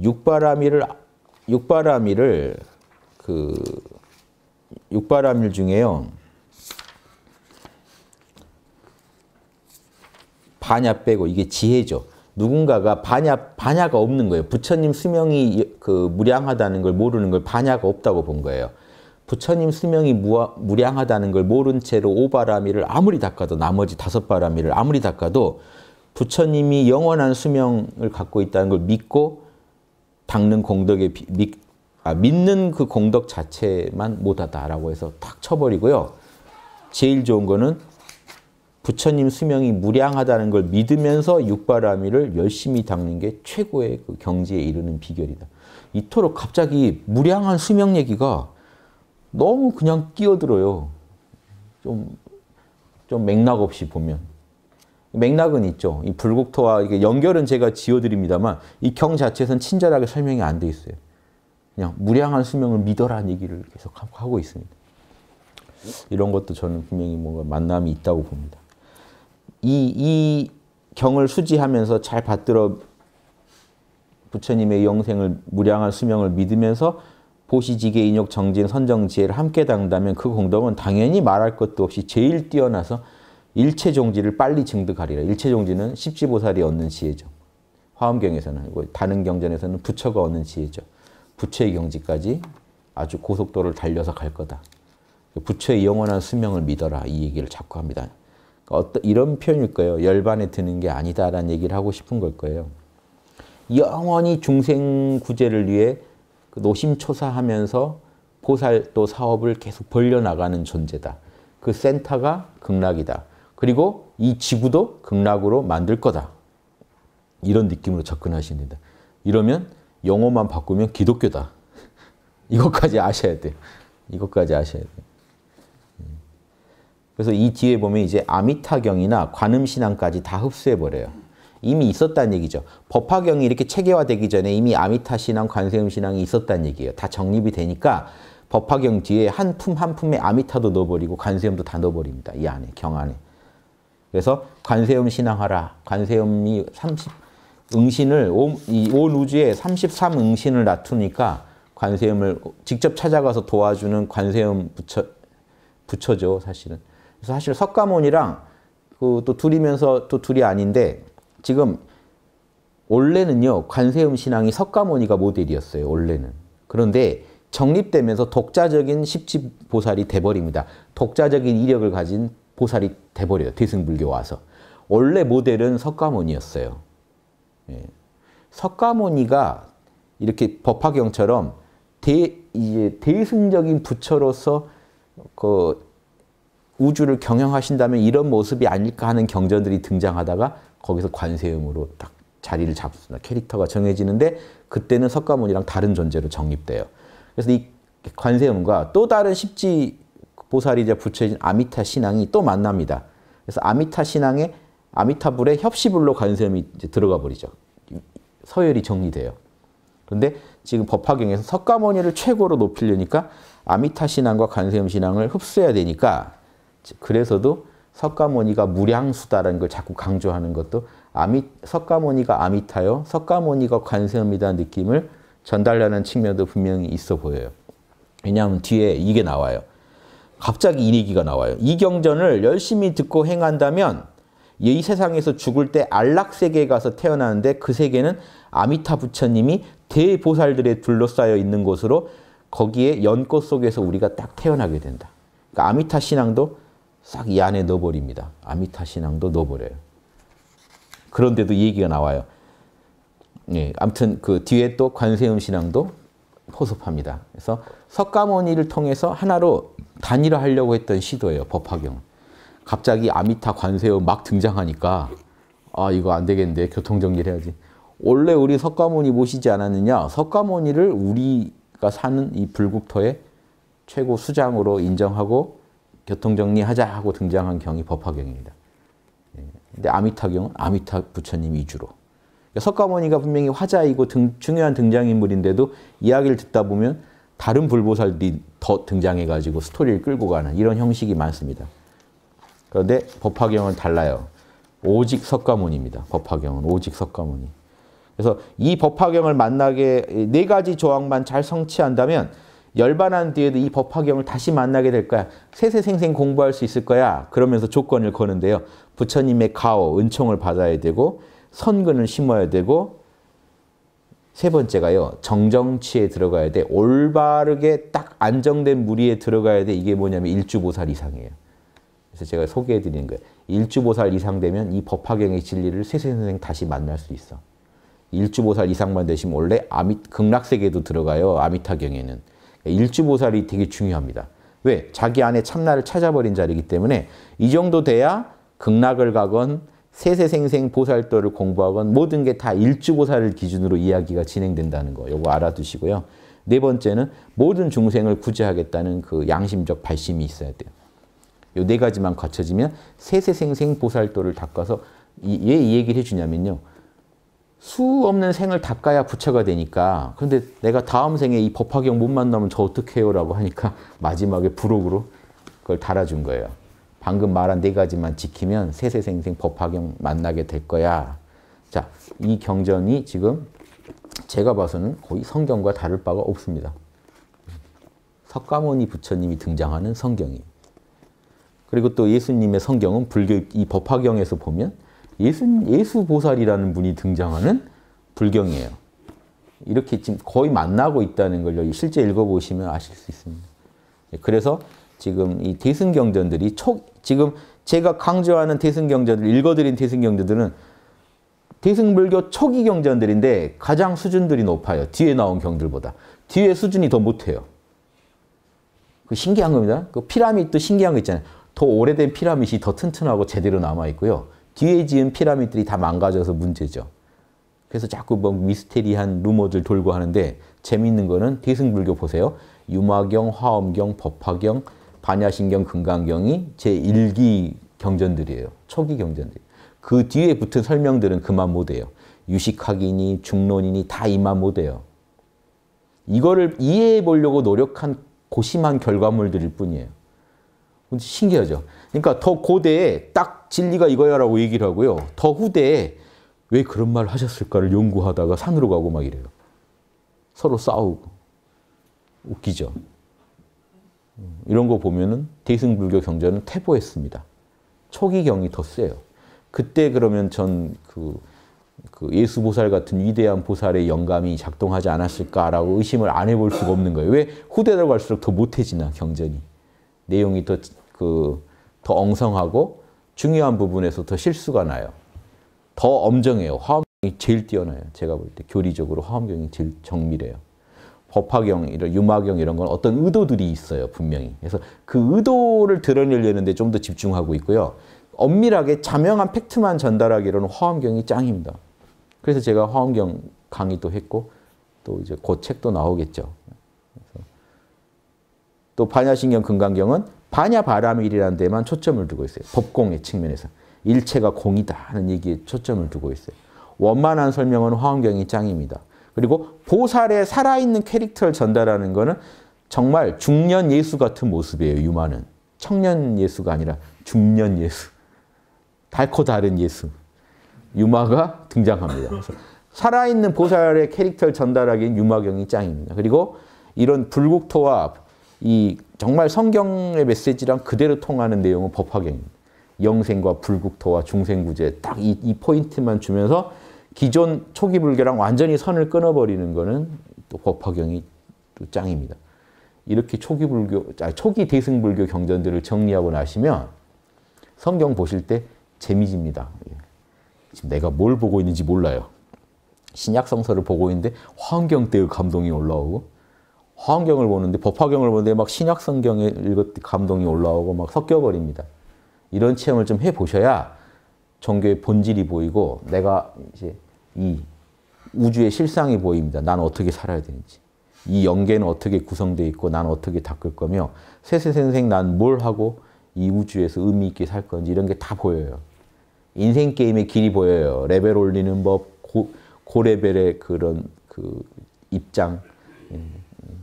Speaker 1: 육바라밀을 육바라밀을 그 육바라밀 중에요. 반야 빼고 이게 지혜죠. 누군가가 반야, 반야가 없는 거예요. 부처님 수명이 그 무량하다는 걸 모르는 걸 반야가 없다고 본 거예요. 부처님 수명이 무하, 무량하다는 걸 모른 채로 오바라미를 아무리 닦아도 나머지 다섯 바라미를 아무리 닦아도 부처님이 영원한 수명을 갖고 있다는 걸 믿고 닦는 공덕에 믿, 아, 믿는 그 공덕 자체만 못하다라고 해서 탁 쳐버리고요. 제일 좋은 거는 부처님 수명이 무량하다는 걸 믿으면서 육바라밀을 열심히 닦는 게 최고의 그 경지에 이르는 비결이다. 이토록 갑자기 무량한 수명 얘기가 너무 그냥 끼어들어요. 좀, 좀 맥락 없이 보면. 맥락은 있죠. 이 불국토와 이게 연결은 제가 지어드립니다만 이 경 자체에서는 친절하게 설명이 안 돼 있어요. 그냥 무량한 수명을 믿어라는 얘기를 계속 하고 있습니다. 이런 것도 저는 분명히 뭔가 만남이 있다고 봅니다. 이, 이 경을 수지하면서 잘 받들어 부처님의 영생을 무량한 수명을 믿으면서 보시지계 인욕 정진 선정 지혜를 함께 당다면 그 공덕은 당연히 말할 것도 없이 제일 뛰어나서 일체 종지를 빨리 증득하리라. 일체 종지는 십지보살이 얻는 지혜죠. 화엄경에서는 다른경전에서는 부처가 얻는 지혜죠. 부처의 경지까지 아주 고속도로를 달려서 갈 거다. 부처의 영원한 수명을 믿어라. 이 얘기를 자꾸 합니다. 그러니까 어떤 이런 표현일 거요 열반에 드는 게 아니다라는 얘기를 하고 싶은 걸 거예요. 영원히 중생 구제를 위해 그 노심초사하면서 보살 또 사업을 계속 벌려나가는 존재다. 그 센터가 극락이다. 그리고 이 지구도 극락으로 만들 거다. 이런 느낌으로 접근하십니다. 이러면 용어만 바꾸면 기독교다. 이것까지 아셔야 돼 이것까지 아셔야 돼요. 그래서 이 뒤에 보면 이제 아미타경이나 관음신앙까지 다 흡수해버려요. 이미 있었다는 얘기죠. 법화경이 이렇게 체계화되기 전에 이미 아미타 신앙, 관세음 신앙이 있었다는 얘기예요. 다 정립이 되니까 법화경 뒤에 한 품 한 품에 아미타도 넣어버리고 관세음도 다 넣어버립니다. 이 안에, 경 안에. 그래서 관세음 신앙하라. 관세음이 30 응신을 온, 이온 우주에 33 응신을 나투니까 관세음을 직접 찾아가서 도와주는 관세음 부처 부처죠, 사실은. 그래서 사실 석가모니랑 그또 둘이면서 또 둘이 아닌데 지금 원래는요 관세음 신앙이 석가모니가 모델이었어요 원래는 그런데 정립되면서 독자적인 십지 보살이 돼버립니다 독자적인 이력을 가진 보살이 돼버려요 대승불교 와서 원래 모델은 석가모니였어요 예. 석가모니가 이렇게 법화경처럼 대, 이제 대승적인 부처로서 그 우주를 경영하신다면 이런 모습이 아닐까 하는 경전들이 등장하다가 거기서 관세음으로 딱 자리를 잡습니다. 캐릭터가 정해지는데 그때는 석가모니랑 다른 존재로 정립돼요. 그래서 이 관세음과 또 다른 십지 보살이자 부처인 아미타 신앙이 또 만납니다. 그래서 아미타 신앙의 아미타불의 협시불로 관세음이 이제 들어가 버리죠. 서열이 정리돼요. 그런데 지금 법화경에서 석가모니를 최고로 높이려니까 아미타 신앙과 관세음 신앙을 흡수해야 되니까 그래서도 석가모니가 무량수다라는 걸 자꾸 강조하는 것도 아미, 석가모니가 아미타요, 석가모니가 관세음이다 느낌을 전달하는 측면도 분명히 있어 보여요. 왜냐하면 뒤에 이게 나와요. 갑자기 이 얘기가 나와요. 이 경전을 열심히 듣고 행한다면 이 세상에서 죽을 때 안락세계에 가서 태어나는데 그 세계는 아미타 부처님이 대보살들에 둘러싸여 있는 곳으로 거기에 연꽃 속에서 우리가 딱 태어나게 된다. 그러니까 아미타 신앙도 싹이 안에 넣어버립니다. 아미타 신앙도 넣어버려요. 그런데도 얘기가 나와요. 예, 아무튼 그 뒤에 또 관세음 신앙도 포섭합니다. 그래서 석가모니를 통해서 하나로 단일화하려고 했던 시도예요. 법화경. 갑자기 아미타 관세음 막 등장하니까 아 이거 안 되겠는데 교통정리를 해야지. 원래 우리 석가모니 모시지 않았느냐? 석가모니를 우리가 사는 이 불국토의 최고 수장으로 인정하고 교통정리하자 하고 등장한 경이 법화경입니다. 예, 근데 아미타경은 아미타 부처님 위주로. 그러니까 석가모니가 분명히 화자이고 등, 중요한 등장인물인데도 이야기를 듣다 보면 다른 불보살이더 등장해가지고 스토리를 끌고 가는 이런 형식이 많습니다. 그런데 법화경은 달라요. 오직 석가모니입니다. 법화경은 오직 석가모니. 그래서 이 법화경을 만나게 네 가지 조항만 잘 성취한다면 열반한 뒤에도 이 법화경을 다시 만나게 될 거야. 세세생생 공부할 수 있을 거야. 그러면서 조건을 거는데요. 부처님의 가오, 은총을 받아야 되고 선근을 심어야 되고 세 번째가요. 정정치에 들어가야 돼. 올바르게 딱 안정된 무리에 들어가야 돼. 이게 뭐냐면 일주보살 이상이에요. 그래서 제가 소개해 드리는 거예요. 일주보살 이상 되면 이 법화경의 진리를 세세생생 다시 만날 수 있어. 일주보살 이상만 되시면 원래 아미, 극락세계도 들어가요. 아미타경에는. 일주보살이 되게 중요합니다. 왜? 자기 안에 참나를 찾아버린 자리이기 때문에 이 정도 돼야 극락을 가건 세세생생 보살도를 공부하건 모든 게 다 일주보살을 기준으로 이야기가 진행된다는 거 요거 알아두시고요. 네 번째는 모든 중생을 구제하겠다는 그 양심적 발심이 있어야 돼요. 요 네 가지만 갖춰지면 세세생생 보살도를 닦아서 이, 얘이 얘기를 해주냐면요. 수 없는 생을 닦아야 부처가 되니까 그런데 내가 다음 생에 이 법화경 못 만나면 저 어떡해요? 라고 하니까 <laughs> 마지막에 부록으로 그걸 달아준 거예요. 방금 말한 네 가지만 지키면 세세생생 법화경 만나게 될 거야. 자, 이 경전이 지금 제가 봐서는 거의 성경과 다를 바가 없습니다. 석가모니 부처님이 등장하는 성경이 그리고 또 예수님의 성경은 불교 이 법화경에서 보면 예수, 예수 보살이라는 분이 등장하는 불경이에요. 이렇게 지금 거의 만나고 있다는 걸 실제 읽어보시면 아실 수 있습니다. 예, 그래서 지금 이 대승경전들이 초, 지금 제가 강조하는 대승경전들, 읽어드린 대승경전들은 대승불교 초기 경전들인데 가장 수준들이 높아요. 뒤에 나온 경들보다. 뒤에 수준이 더 못해요. 그 신기한 겁니다. 그 피라미드 신기한 거 있잖아요. 더 오래된 피라미드더 튼튼하고 제대로 남아있고요. 뒤에 지은 피라미드들이 다 망가져서 문제죠. 그래서 자꾸 뭐 미스테리한 루머들 돌고 하는데 재밌는 거는 대승불교 보세요. 유마경, 화엄경, 법화경, 반야신경, 금강경이 제1기 경전들이에요. 초기 경전들. 그 뒤에 붙은 설명들은 그만 못해요. 유식학이니 중론이니 다 이만 못해요. 이거를 이해해 보려고 노력한 고심한 결과물들일 뿐이에요. 신기하죠? 그러니까 더 고대에 딱 진리가 이거야라고 얘기를 하고요. 더 후대에 왜 그런 말을 하셨을까를 연구하다가 산으로 가고 막 이래요. 서로 싸우고 웃기죠. 음, 이런 거 보면은 대승불교 경전은 태보했습니다 초기 경이 더 세요. 그때 그러면 전그 그, 그 예수보살 같은 위대한 보살의 영감이 작동하지 않았을까라고 의심을 안 해볼 수가 없는 거예요. 왜 후대로 갈수록 더 못해지나 경전이 내용이 더 그더 그, 더 엉성하고 중요한 부분에서 더 실수가 나요. 더 엄정해요. 화엄경이 제일 뛰어나요. 제가 볼 때 교리적으로 화엄경이 제일 정밀해요. 법화경, 이런 유마경 이런 건 어떤 의도들이 있어요. 분명히. 그래서 그 의도를 드러내려는데 좀 더 집중하고 있고요. 엄밀하게 자명한 팩트만 전달하기로는 화엄경이 짱입니다. 그래서 제가 화엄경 강의도 했고 또 이제 곧 책도 나오겠죠. 또 반야신경 금강경은 반야 바람일이라는 데만 초점을 두고 있어요. 법공의 측면에서. 일체가 공이다 하는 얘기에 초점을 두고 있어요. 원만한 설명은 화원경이 짱입니다. 그리고 보살의 살아있는 캐릭터를 전달하는 거는 정말 중년 예수 같은 모습이에요. 유마는. 청년 예수가 아니라 중년 예수. 달코 다른 예수. 유마가 등장합니다. 살아있는 보살의 캐릭터를 전달하기엔 유마경이 짱입니다. 그리고 이런 불국토와 이 정말 성경의 메시지랑 그대로 통하는 내용은 법화경입니다. 영생과 불국토와 중생구제 딱이이 포인트만 주면서 기존 초기 불교랑 완전히 선을 끊어버리는 거는 또 법화경이 또 짱입니다. 이렇게 초기 불교, 아, 초기 대승 불교 경전들을 정리하고 나시면 성경 보실 때 재미집니다. 예. 지금 내가 뭘 보고 있는지 몰라요. 신약 성서를 보고 있는데 환경 때의 감동이 올라오고 환경을 보는데 법화경을 보는데 막 신약 성경에 읽었 감동이 올라오고 막 섞여 버립니다. 이런 체험을 좀해 보셔야 종교의 본질이 보이고 내가 이제 이 우주의 실상이 보입니다. 난 어떻게 살아야 되는지. 이 연계는 어떻게 구성되 있고 난 어떻게 닦을 거며 세세 선생 난 뭘 하고 이 우주에서 의미 있게 살 건지 이런 게 다 보여요. 인생 게임의 길이 보여요. 레벨 올리는 법, 고, 고레벨의 그런 그 입장. 예.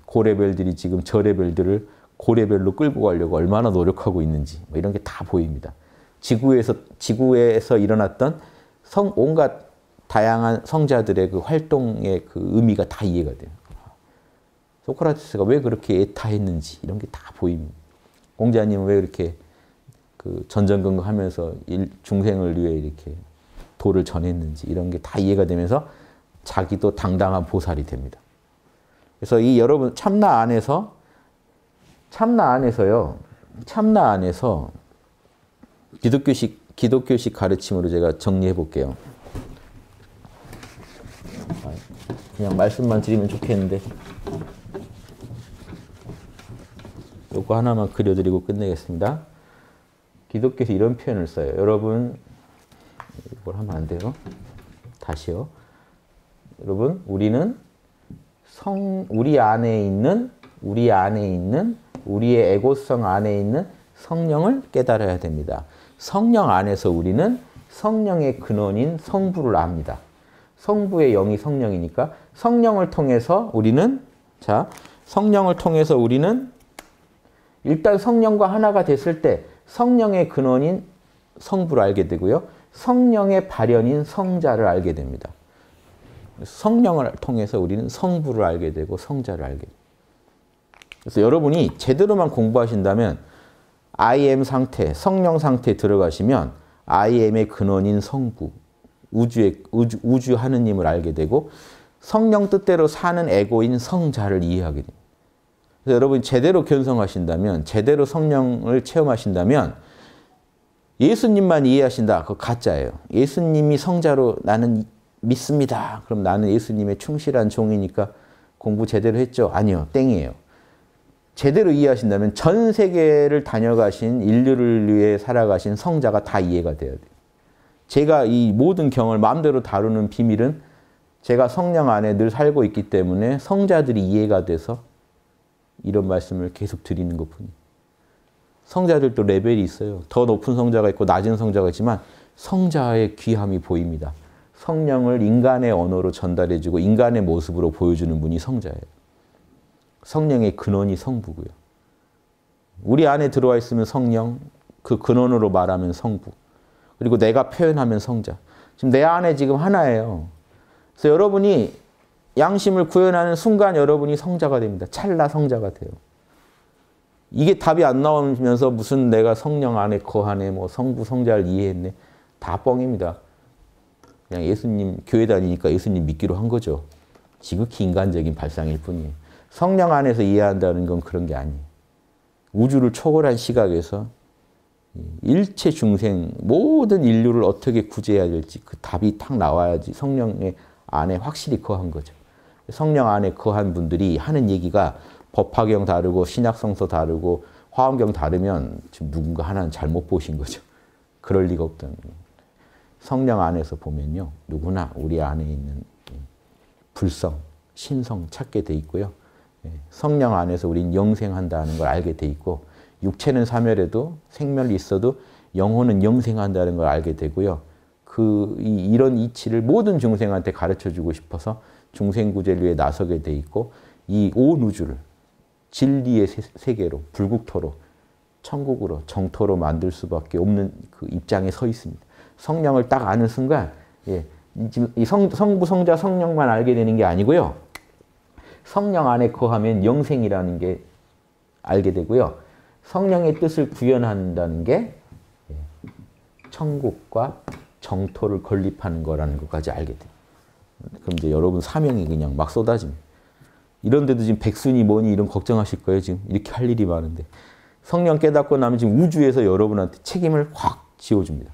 Speaker 1: 고레벨들이 지금 저레벨들을 고레벨로 끌고 가려고 얼마나 노력하고 있는지 뭐 이런 게 다 보입니다. 지구에서 지구에서 일어났던 성 온갖 다양한 성자들의 그 활동의 그 의미가 다 이해가 돼요. 소크라테스가 왜 그렇게 애타했는지 이런 게 다 보입니다. 공자님 왜 이렇게 그 전전긍긍하면서 중생을 위해 이렇게 도를 전했는지 이런 게 다 이해가 되면서 자기도 당당한 보살이 됩니다. 그래서 이 여러분 참나 안에서 참나 안에서요. 참나 안에서 기독교식 기독교식 가르침으로 제가 정리해 볼게요. 그냥 말씀만 드리면 좋겠는데 요거 하나만 그려드리고 끝내겠습니다. 기독교에서 이런 표현을 써요. 여러분 뭘 하면 안 돼요? 다시요. 여러분 우리는 성 우리 안에 있는 우리 안에 있는 우리의 에고성 안에 있는 성령을 깨달아야 됩니다. 성령 안에서 우리는 성령의 근원인 성부를 압니다. 성부의 영이 성령이니까 성령을 통해서 우리는 자 성령을 통해서 우리는 일단 성령과 하나가 됐을 때 성령의 근원인 성부를 알게 되고요. 성령의 발현인 성자를 알게 됩니다. 성령을 통해서 우리는 성부를 알게 되고 성자를 알게 돼 그래서 여러분이 제대로만 공부하신다면 IM 상태, 성령 상태에 들어가시면 IM의 근원인 성부, 우주의, 우주, 우주 하느님을 알게 되고 성령 뜻대로 사는 에고인 성자를 이해하게 됩니다. 그래서 여러분이 제대로 견성하신다면, 제대로 성령을 체험하신다면 예수님만 이해하신다. 그 가짜예요. 예수님이 성자로 나는 믿습니다. 그럼 나는 예수님의 충실한 종이니까 공부 제대로 했죠? 아니요. 땡이에요. 제대로 이해하신다면 전 세계를 다녀가신 인류를 위해 살아가신 성자가 다 이해가 돼야 돼요. 제가 이 모든 경을 마음대로 다루는 비밀은 제가 성령 안에 늘 살고 있기 때문에 성자들이 이해가 돼서 이런 말씀을 계속 드리는 것뿐이에요. 성자들도 레벨이 있어요. 더 높은 성자가 있고 낮은 성자가 있지만 성자의 귀함이 보입니다. 성령을 인간의 언어로 전달해주고 인간의 모습으로 보여주는 분이 성자예요. 성령의 근원이 성부고요. 우리 안에 들어와 있으면 성령, 그 근원으로 말하면 성부. 그리고 내가 표현하면 성자. 지금 내 안에 지금 하나예요. 그래서 여러분이 양심을 구현하는 순간 여러분이 성자가 됩니다. 찰나 성자가 돼요. 이게 답이 안 나오면서 무슨 내가 성령 안에 거하네, 뭐 성부, 성자를 이해했네. 다 뻥입니다. 그냥 예수님 교회 다니니까 예수님 믿기로 한 거죠. 지극히 인간적인 발상일 뿐이에요. 성령 안에서 이해한다는 건 그런 게 아니에요. 우주를 초월한 시각에서 일체 중생 모든 인류를 어떻게 구제해야 될지 그 답이 탁 나와야지 성령의 안에 확실히 거한 거죠. 성령 안에 거한 분들이 하는 얘기가 법화경 다르고 신약성서 다르고 화엄경 다르면 지금 누군가 하나는 잘못 보신 거죠. 그럴 리가 없다는 거예요. 성령 안에서 보면요. 누구나 우리 안에 있는 불성, 신성 찾게 돼 있고요. 예, 성령 안에서 우린 영생한다는 걸 알게 돼 있고 육체는 사멸해도 생멸이 있어도 영혼은 영생한다는 걸 알게 되고요. 그 이, 런 이치를 모든 중생한테 가르쳐주고 싶어서 중생구제를 위해 나서게 돼 있고 이 온 우주를 진리의 세, 계로 불국토로 천국으로 정토로 만들 수밖에 없는 그 입장에 서 있습니다. 성령을 딱 아는 순간 예, 이 성, 성부, 성자, 성령만 알게 되는 게 아니고요. 성령 안에 거하면 영생이라는 게 알게 되고요. 성령의 뜻을 구현한다는 게 예, 천국과 정토를 건립하는 거라는 것까지 알게 돼요. 그럼 이제 여러분 사명이 그냥 막 쏟아집니다. 이런데도 지금 백순이 뭐니 이런 걱정하실 거예요. 지금 이렇게 할 일이 많은데. 성령 깨닫고 나면 지금 우주에서 여러분한테 책임을 확 지워줍니다.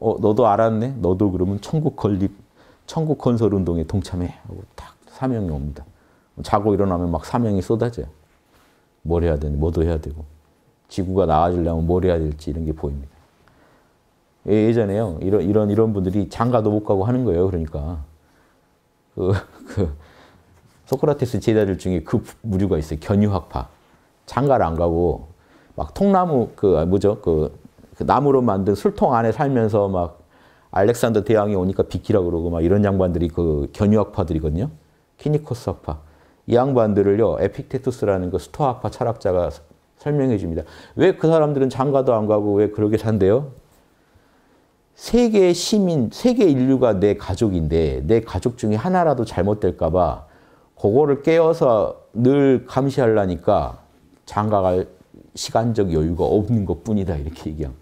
Speaker 1: 어, 너도 알았네? 너도 그러면 천국 건립, 천국 건설 운동에 동참해. 하고 딱 사명이 옵니다. 자고 일어나면 막 사명이 쏟아져요. 뭘 해야 되는지, 뭐도 해야 되고. 지구가 나아지려면 뭘 해야 될지 이런 게 보입니다. 예, 예전에요. 이런, 이런, 이런 분들이 장가도 못 가고 하는 거예요. 그러니까. 그, 그, 소크라테스 제자들 중에 그 무류가 있어요. 견유학파. 장가를 안 가고, 막 통나무, 그, 아, 뭐죠? 그, 그 나무로 만든 술통 안에 살면서 막 알렉산더 대왕이 오니까 비키라 그러고 막 이런 양반들이 그 견유학파들이거든요. 키니코스 학파. 이 양반들을요. 에픽테투스라는 그 스토아학파 철학자가 설명해 줍니다. 왜 그 사람들은 장가도 안 가고 왜 그렇게 산대요? 세계 시민, 세계 인류가 내 가족인데 내 가족 중에 하나라도 잘못될까 봐 그거를 깨워서 늘 감시하려니까 장가갈 시간적 여유가 없는 것뿐이다 이렇게 얘기합니다.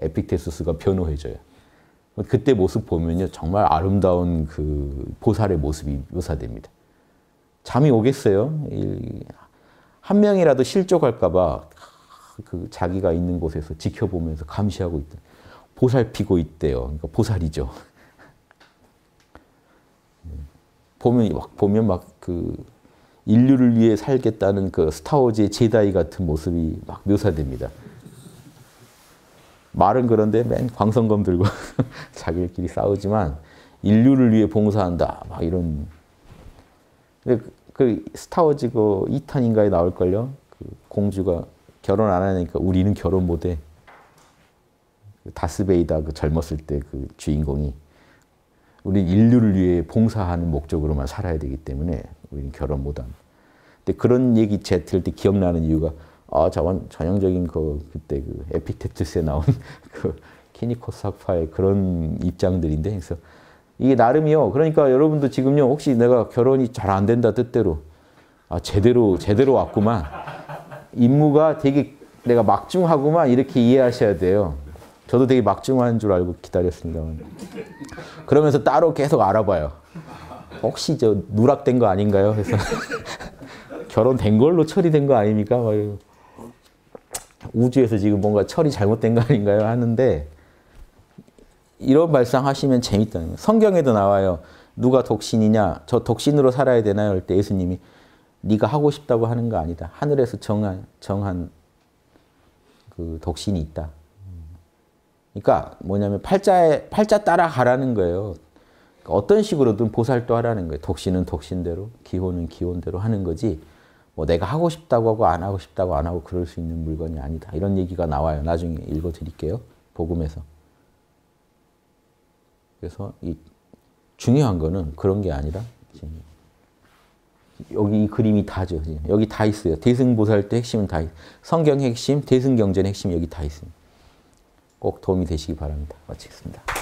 Speaker 1: 에픽테스스가 변호해줘요. 그때 모습 보면요. 정말 아름다운 그 보살의 모습이 묘사됩니다. 잠이 오겠어요. 한 명이라도 실족할까봐 그 자기가 있는 곳에서 지켜보면서 감시하고 있다. 보살 피고 있대요. 그러니까 보살이죠. <laughs> 보면 막 보면 막 그 인류를 위해 살겠다는 그 스타워즈의 제다이 같은 모습이 막 묘사됩니다. 말은 그런데 맨 광선검 들고 <laughs> 자기들끼리 싸우지만 인류를 위해 봉사한다 막 이런 그, 그 스타워즈 그 2탄인가에 나올걸요 그 공주가 결혼 안 하니까 우리는 결혼 못해 그 다스베이다 그 젊었을 때 그 주인공이 우리 인류를 위해 봉사하는 목적으로만 살아야 되기 때문에 우리는 결혼 못한. 근데 그런 얘기 제들때 기억나는 이유가 아, 자원 전형적인 그 그때 그에픽테투스에 나온 <laughs> 그 키니코스 학파의 그런 입장들인데 그래서 이게 나름이요. 그러니까 여러분도 지금요 혹시 내가 결혼이 잘 안 된다 뜻대로 아 제대로 제대로 왔구만 임무가 되게 내가 막중하구만 이렇게 이해하셔야 돼요. 저도 되게 막중한 줄 알고 기다렸습니다만 그러면서 따로 계속 알아봐요. 혹시 저 누락된 거 아닌가요? 그래서 <laughs> 결혼된 걸로 처리된 거 아닙니까? 막 우주에서 지금 뭔가 철이 잘못된 거 아닌가요? 하는데 이런 발상하시면 재밌다는 거예요. 성경에도 나와요. 누가 독신이냐? 저 독신으로 살아야 되나요? 할때 예수님이 네가 하고 싶다고 하는 거 아니다. 하늘에서 정한 정한 그 독신이 있다. 그러니까 뭐냐면 팔자에 팔자 따라가라는 거예요. 그러니까 어떤 식으로든 보살도 하라는 거예요. 독신은 독신대로, 기혼은 기혼대로 하는 거지. 뭐 내가 하고 싶다고 하고 안 하고 싶다고 안 하고 그럴 수 있는 물건이 아니다. 이런 얘기가 나와요. 나중에 읽어 드릴게요. 복음에서. 그래서 이 중요한 거는 그런 게 아니라 지금 여기 이 그림이 다죠. 지금. 여기 다 있어요. 대승보살도 핵심은 다 있어요. 성경 핵심, 대승경전 핵심 여기 다 있습니다. 꼭 도움이 되시기 바랍니다. 마치겠습니다.